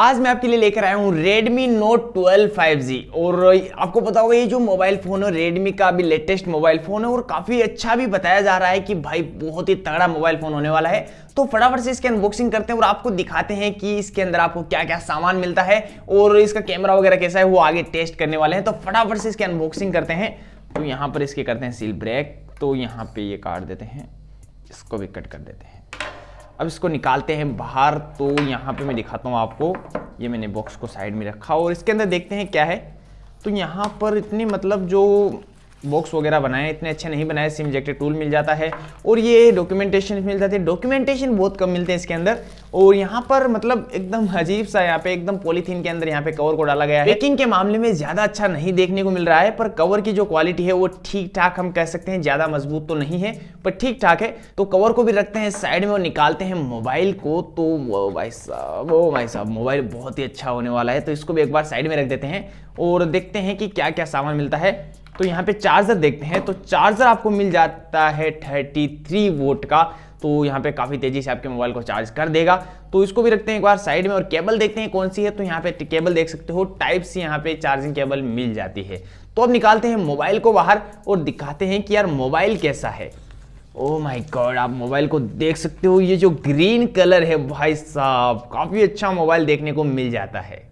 आज मैं आपके लिए लेकर आया हूँ Redmi Note 12 5G और आपको पता होगा ये जो मोबाइल फ़ोन है Redmi का अभी लेटेस्ट मोबाइल फ़ोन है और काफ़ी अच्छा भी बताया जा रहा है कि भाई बहुत ही तगड़ा मोबाइल फ़ोन होने वाला है तो फटाफट से इसके अनबॉक्सिंग करते हैं और आपको दिखाते हैं कि इसके अंदर आपको क्या क्या सामान मिलता है और इसका कैमरा वगैरह कैसा है वो आगे टेस्ट करने वाले हैं तो फटाफट से इसकी अनबॉक्सिंग करते हैं तो यहाँ पर इसके करते हैं सील ब्रेक तो यहाँ पर ये काट देते हैं इसको भी कट कर देते हैं अब इसको निकालते हैं बाहर तो यहाँ पे मैं दिखाता हूँ आपको ये मैंने बॉक्स को साइड में रखा और इसके अंदर देखते हैं क्या है तो यहाँ पर इतने मतलब जो बॉक्स वगैरह बनाए इतने अच्छे नहीं बनाए सिम इजेक्टेड टूल मिल जाता है और ये डॉक्यूमेंटेशन मिल जाती है डॉक्यूमेंटेशन बहुत कम मिलते हैं इसके अंदर और यहाँ पर मतलब एकदम अजीब सा यहाँ पे एकदम पॉलीथीन के अंदर यहाँ पे कवर को डाला गया है पैकिंग के मामले में ज़्यादा अच्छा नहीं देखने को मिल रहा है पर कवर की जो क्वालिटी है वो ठीक ठाक हम कह सकते हैं ज़्यादा मजबूत तो नहीं है पर ठीक ठाक है तो कवर को भी रखते हैं साइड में और निकालते हैं मोबाइल को तो भाई साहब वो भाई साहब मोबाइल बहुत ही अच्छा होने वाला है तो इसको भी एक बार साइड में रख देते हैं और देखते हैं कि क्या क्या सामान मिलता है तो यहाँ पे चार्जर देखते हैं तो चार्जर आपको मिल जाता है 33 वोट का तो यहाँ पे काफ़ी तेज़ी से आपके मोबाइल को चार्ज कर देगा तो इसको भी रखते हैं एक बार साइड में और केबल देखते हैं कौन सी है तो यहाँ पे केबल देख सकते हो टाइप सी यहाँ पे चार्जिंग केबल मिल जाती है तो अब निकालते हैं मोबाइल को बाहर और दिखाते हैं कि यार मोबाइल कैसा है ओ माई गॉड आप मोबाइल को देख सकते हो ये जो ग्रीन कलर है भाई साहब काफ़ी अच्छा मोबाइल देखने को मिल जाता है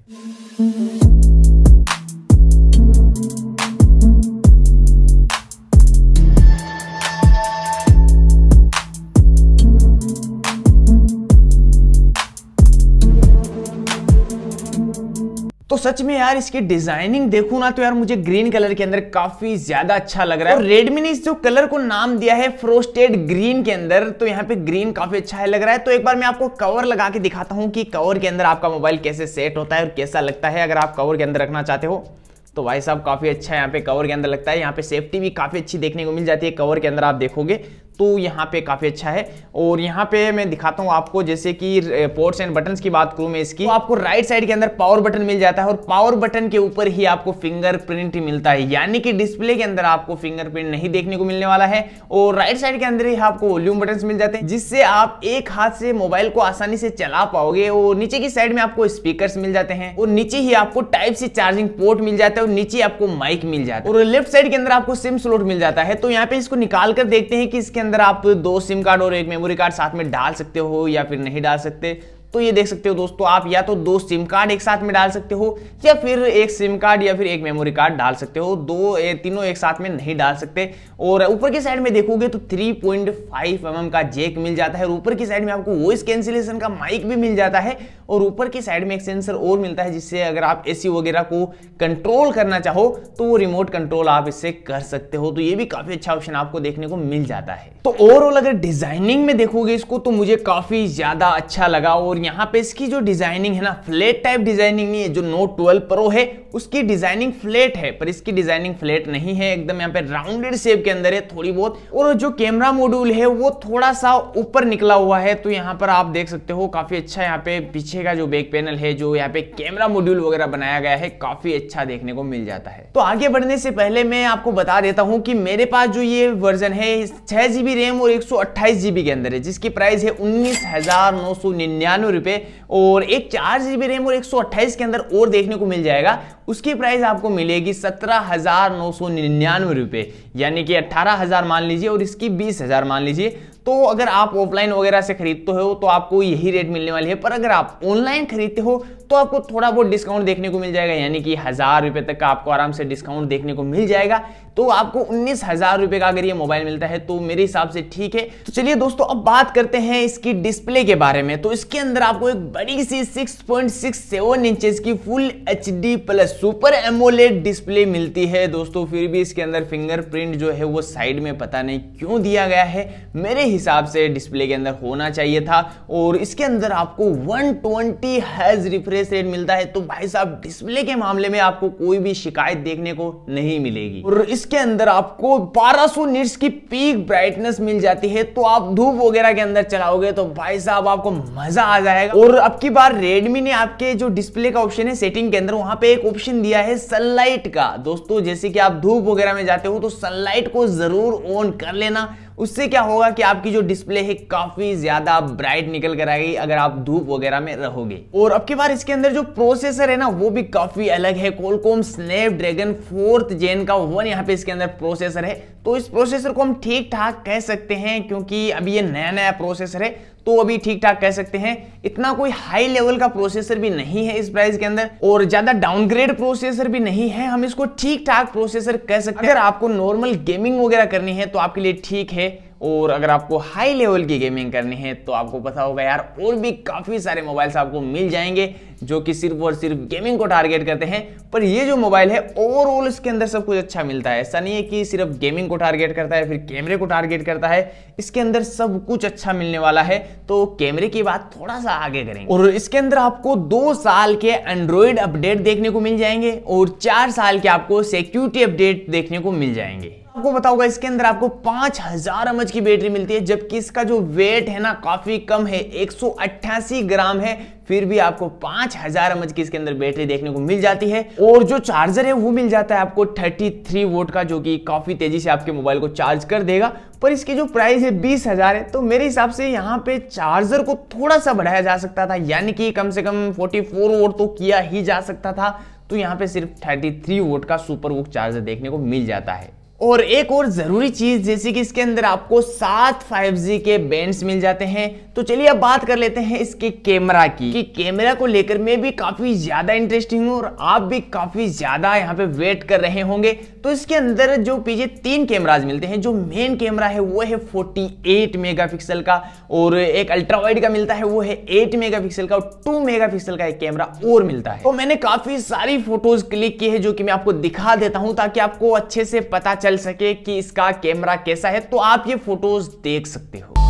तो सच में यार इसकी डिजाइनिंग देखो ना तो यार मुझे ग्रीन कलर के अंदर काफी ज्यादा अच्छा लग रहा है रेडमी ने इस जो कलर को नाम दिया है फ्रोस्टेड ग्रीन के अंदर तो यहाँ पे ग्रीन काफी अच्छा है लग रहा है तो एक बार मैं आपको कवर लगा के दिखाता हूँ कि कवर के अंदर आपका मोबाइल कैसे सेट होता है और कैसा लगता है अगर आप कवर के अंदर रखना चाहते हो तो भाई साहब काफ़ी अच्छा है यहाँ पे कवर के अंदर लगता है यहाँ पे सेफ्टी भी काफ़ी अच्छी देखने को मिल जाती है कवर के अंदर आप देखोगे तो यहाँ पे काफ़ी अच्छा है और यहाँ पे मैं दिखाता हूँ आपको जैसे कि पोर्ट्स एंड बटन की बात करूं मैं इसकी तो आपको राइट साइड के अंदर पावर बटन मिल जाता है और पावर बटन के ऊपर ही आपको फिंगरप्रिंट मिलता है यानी कि डिस्प्ले के अंदर आपको फिंगरप्रिंट नहीं देखने को मिलने वाला है और राइट साइड के अंदर ही आपको वॉल्यूम बटन मिल जाते हैं जिससे आप एक हाथ से मोबाइल को आसानी से चला पाओगे और नीचे की साइड में आपको स्पीकर मिल जाते हैं और नीचे ही आपको टाइप सी चार्जिंग पोर्ट मिल जाता है और नीचे आपको माइक मिल जाता है और लेफ्ट साइड के अंदर आपको सिम स्लोट मिल जाता है तो यहाँ पे इसको निकाल कर देखते हैं कि इसके अंदर आप दो सिम कार्ड और एक मेमोरी कार्ड साथ में डाल सकते हो या फिर नहीं डाल सकते तो ये देख सकते हो दोस्तों आप या तो दो सिम कार्ड एक साथ में डाल सकते हो या फिर एक सिम कार्ड या फिर एक मेमोरी कार्ड डाल सकते हो दो ए, तीनों एक साथ में नहीं डाल सकते और ऊपर की साइड में देखोगे तो 3.5 पॉइंट mm का जेक मिल जाता है और ऊपर की साइड में आपको वॉइस कैंसिलेशन का माइक भी मिल जाता है और ऊपर की साइड में एक सेंसर और मिलता है जिससे अगर आप ए वगैरह को कंट्रोल करना चाहो तो वो रिमोट कंट्रोल आप इससे कर सकते हो तो ये भी काफी अच्छा ऑप्शन आपको देखने को मिल जाता है तो ओवरऑल अगर डिजाइनिंग में देखोगे इसको तो मुझे काफी ज्यादा अच्छा लगा और और यहाँ पे इसकी जो डिजाइनिंग है ना फ्लेट टाइप डिजाइनिंग नहीं है जो नोट ट्वेल्व प्रो है उसकी डिजाइनिंग फ्लेट है पर इसकी डिजाइनिंग फ्लेट नहीं है एकदम यहाँ पे राउंडेड शेप के अंदर है थोड़ी बहुत और जो कैमरा मॉड्यूल है वो थोड़ा सा ऊपर निकला हुआ है तो यहाँ पर आप देख सकते हो काफी अच्छा यहाँ पे पीछे का जो बैक पैनल है जो यहाँ पे कैमरा मॉड्यूल वगैरह बनाया गया है काफी अच्छा देखने को मिल जाता है तो आगे बढ़ने से पहले मैं आपको बता देता हूँ कि मेरे पास जो ये वर्जन है छह जीबी रैम और एक सौ के अंदर है जिसकी प्राइस है उन्नीस हजार नौ सौ निन्यानवे और एक चार जीबी रैम और एक सौ के अंदर और देखने को मिल जाएगा उसकी प्राइस आपको मिलेगी सत्रह हजार नौ सौ निन्यानवे रुपए यानी कि अट्ठारह हजार मान लीजिए और इसकी बीस हजार मान लीजिए तो अगर आप ऑफलाइन वगैरह से खरीदते हो तो आपको यही रेट मिलने वाली है पर अगर आप ऑनलाइन खरीदते हो तो आपको थोड़ा बहुत डिस्काउंट देखने को मिल जाएगा यानी कि हज़ार रुपए तक का आपको आराम से डिस्काउंट देखने को मिल जाएगा तो आपको उन्नीस हज़ार रुपए का अगर ये मोबाइल मिलता है तो मेरे हिसाब से ठीक है तो चलिए दोस्तों अब बात करते हैं इसकी डिस्प्ले के बारे में तो इसके अंदर आपको एक बड़ी सी सिक्स पॉइंट सिक्स सेवन की full H D plus super AMOLED display मिलती है दोस्तों फिर भी इसके अंदर फिंगरप्रिंट जो है वो साइड में पता नहीं क्यों दिया गया है मेरे हिसाब से डिस्प्ले के अंदर होना चाहिए था और इसके अंदर आपको 120 ट्वेंटी हैज रिफ्रेश रेट मिलता है तो भाई साहब डिस्प्ले के मामले में आपको कोई भी शिकायत देखने को नहीं मिलेगी और इसके अंदर आपको बारह सौ की पीक ब्राइटनेस मिल जाती है तो आप धूप वगैरह के अंदर चलाओगे तो भाई साहब आपको मजा आ जाएगा और अब की बार रेडमी ने आपके जो डिस्प्ले का ऑप्शन है सेटिंग के अंदर वहां पे एक ऑप्शन ऑप्शन दिया है सनलाइट का दोस्तों जैसे कि आप धूप वगैरह में जाते हो तो सनलाइट को जरूर ऑन कर लेना उससे क्या होगा कि आपकी जो डिस्प्ले है काफी ज्यादा ब्राइट निकल कर आएगी अगर आप धूप वगैरह में रहोगे और अब की बार इसके अंदर जो प्रोसेसर है ना वो भी काफी अलग है Qualcomm Snapdragon fourth gen का वन यहाँ पे इसके अंदर प्रोसेसर है तो इस प्रोसेसर को हम ठीक ठाक कह सकते हैं क्योंकि अभी ये नया नया प्रोसेसर है तो अभी ठीक ठाक कह सकते हैं इतना कोई हाई लेवल का प्रोसेसर भी नहीं है इस प्राइस के अंदर और ज्यादा डाउनग्रेड प्रोसेसर भी नहीं है हम इसको ठीक ठाक प्रोसेसर कह सकते हैं अगर आपको नॉर्मल गेमिंग वगैरह करनी है तो आपके लिए ठीक है और अगर आपको हाई लेवल की गेमिंग करनी है तो आपको पता होगा यार और भी काफ़ी सारे मोबाइल्स आपको मिल जाएंगे जो कि सिर्फ और सिर्फ गेमिंग को टारगेट करते हैं पर ये जो मोबाइल है ओवरऑल इसके अंदर सब कुछ अच्छा मिलता है ऐसा नहीं है कि सिर्फ गेमिंग को टारगेट करता है फिर कैमरे को टारगेट करता है इसके अंदर सब कुछ अच्छा मिलने वाला है तो कैमरे की बात थोड़ा सा आगे करेंगे और इसके अंदर आपको दो साल के एंड्रॉयड अपडेट देखने को मिल जाएंगे और चार साल के आपको सिक्योरिटी अपडेट देखने को मिल जाएंगे आपको बताऊंगा इसके अंदर आपको 5000 हजार की बैटरी मिलती है जबकि इसका जो वेट है ना काफी कम है 188 ग्राम है फिर भी आपको 5000 हजार की इसके अंदर बैटरी देखने को मिल जाती है और जो चार्जर है वो मिल जाता है आपको 33 वोट का जो कि काफी तेजी से आपके मोबाइल को चार्ज कर देगा पर इसकी जो प्राइस है बीस हजार है तो मेरे हिसाब से यहाँ पे चार्जर को थोड़ा सा बढ़ाया जा सकता था यानी कि कम से कम फोर्टी वोट तो किया ही जा सकता था तो यहाँ पे सिर्फ 33 वोट का सुपर वोक चार्जर देखने को मिल जाता है और एक और ज़रूरी चीज़ जैसे कि इसके अंदर आपको सात 5G के बैंड्स मिल जाते हैं तो चलिए अब बात कर लेते हैं इसके कैमरा की कि कैमरा को लेकर मैं भी काफ़ी ज़्यादा इंटरेस्टिंग हूँ और आप भी काफ़ी ज़्यादा यहाँ पे वेट कर रहे होंगे तो इसके अंदर जो पीछे तीन कैमराज मिलते हैं जो मेन कैमरा है वो है 48 मेगापिक्सल का और एक अल्ट्रा वाइड का मिलता है वो है एट मेगापिक्सल का और टू मेगापिक्सल का एक कैमरा और मिलता है तो मैंने काफ़ी सारी फोटोज़ क्लिक की है जो कि मैं आपको दिखा देता हूँ ताकि आपको अच्छे से पता चल चल सके कि इसका कैमरा कैसा है तो आप ये फोटोज देख सकते हो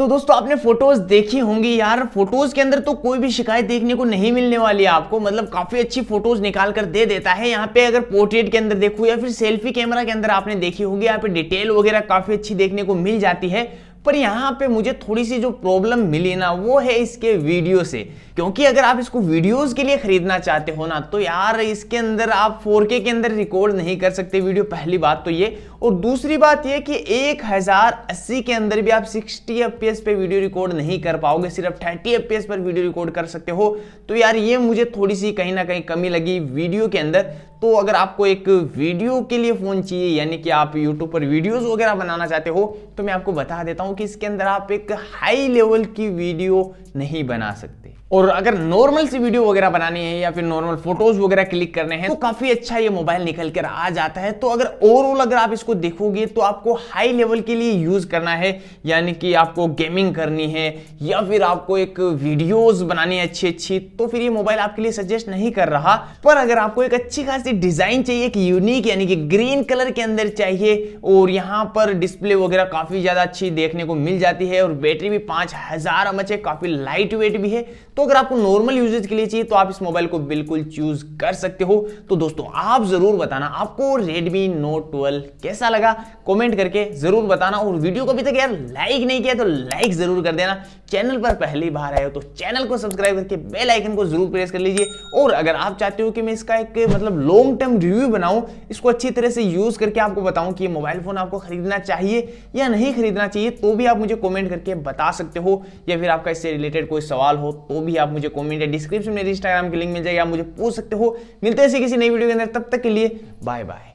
तो दोस्तों आपने फोटोज देखी होंगी यार फोटोज के अंदर तो कोई भी शिकायत देखने को नहीं मिलने वाली है आपको मतलब काफी अच्छी फोटोज निकाल कर दे देता है यहाँ पे अगर पोर्ट्रेट के अंदर देखो या फिर सेल्फी कैमरा के अंदर आपने देखी होगी यहाँ पे डिटेल वगैरह काफी अच्छी देखने को मिल जाती है पर यहाँ पे मुझे थोड़ी सी जो प्रॉब्लम मिली ना वो है इसके वीडियो से क्योंकि अगर आप इसको वीडियोस के लिए खरीदना चाहते हो ना तो यार इसके अंदर आप 4K के अंदर रिकॉर्ड नहीं कर सकते वीडियो पहली बात तो ये और दूसरी बात ये कि 1080 के अंदर भी आप 60 एफ पे वीडियो रिकॉर्ड नहीं कर पाओगे सिर्फ थर्टी एफ पर वीडियो रिकॉर्ड कर सकते हो तो यार ये मुझे थोड़ी सी कहीं ना कहीं कमी लगी वीडियो के अंदर तो अगर आपको एक वीडियो के लिए फ़ोन चाहिए यानी कि आप यूट्यूब पर वीडियोस वगैरह बनाना चाहते हो तो मैं आपको बता देता हूँ कि इसके अंदर आप एक हाई लेवल की वीडियो नहीं बना सकते और अगर नॉर्मल सी वीडियो वगैरह बनानी है या फिर नॉर्मल फोटोज वगैरह क्लिक करने हैं तो काफी अच्छा ये मोबाइल निकल कर आ जाता है तो अगर ओवरऑल अगर आप इसको देखोगे तो आपको हाई लेवल के लिए यूज करना है यानी कि आपको गेमिंग करनी है या फिर आपको एक वीडियोज बनानी है अच्छी अच्छी तो फिर ये मोबाइल आपके लिए सजेस्ट नहीं कर रहा पर अगर आपको एक अच्छी खासी डिजाइन चाहिए एक यूनिक यानी कि ग्रीन कलर के अंदर चाहिए और यहाँ पर डिस्प्ले वगैरह काफी ज्यादा अच्छी देखने को मिल जाती है और बैटरी भी पांच हजार एमएच है काफी लाइट वेट भी है तो अगर आपको नॉर्मल यूजेज के लिए चाहिए तो आप इस मोबाइल को बिल्कुल चूज कर सकते हो तो दोस्तों आप जरूर बताना आपको रेडमी नोट ट्वेल्व कैसा लगा कॉमेंट करके जरूर बताना और वीडियो को अभी तक यार लाइक नहीं किया तो लाइक जरूर कर देना चैनल पर पहली बार आए हो तो चैनल को सब्सक्राइब करके बेल आइकन को जरूर प्रेस कर लीजिए और अगर आप चाहते हो कि मैं इसका एक मतलब लॉन्ग टर्म रिव्यू बनाऊं इसको अच्छी तरह से यूज करके आपको बताऊं कि मोबाइल फोन आपको खरीदना चाहिए या नहीं खरीदना चाहिए तो भी आप मुझे कॉमेंट करके बता सकते हो या फिर आपका इससे रिलेटेड कोई सवाल हो तो भी भी आप मुझे कॉमेंट या डिस्क्रिप्शन में इंस्टाग्राम की लिंक मिल जाएगी आप मुझे पूछ सकते हो मिलते हैं किसी नई वीडियो के अंदर तब तक के लिए बाय बाय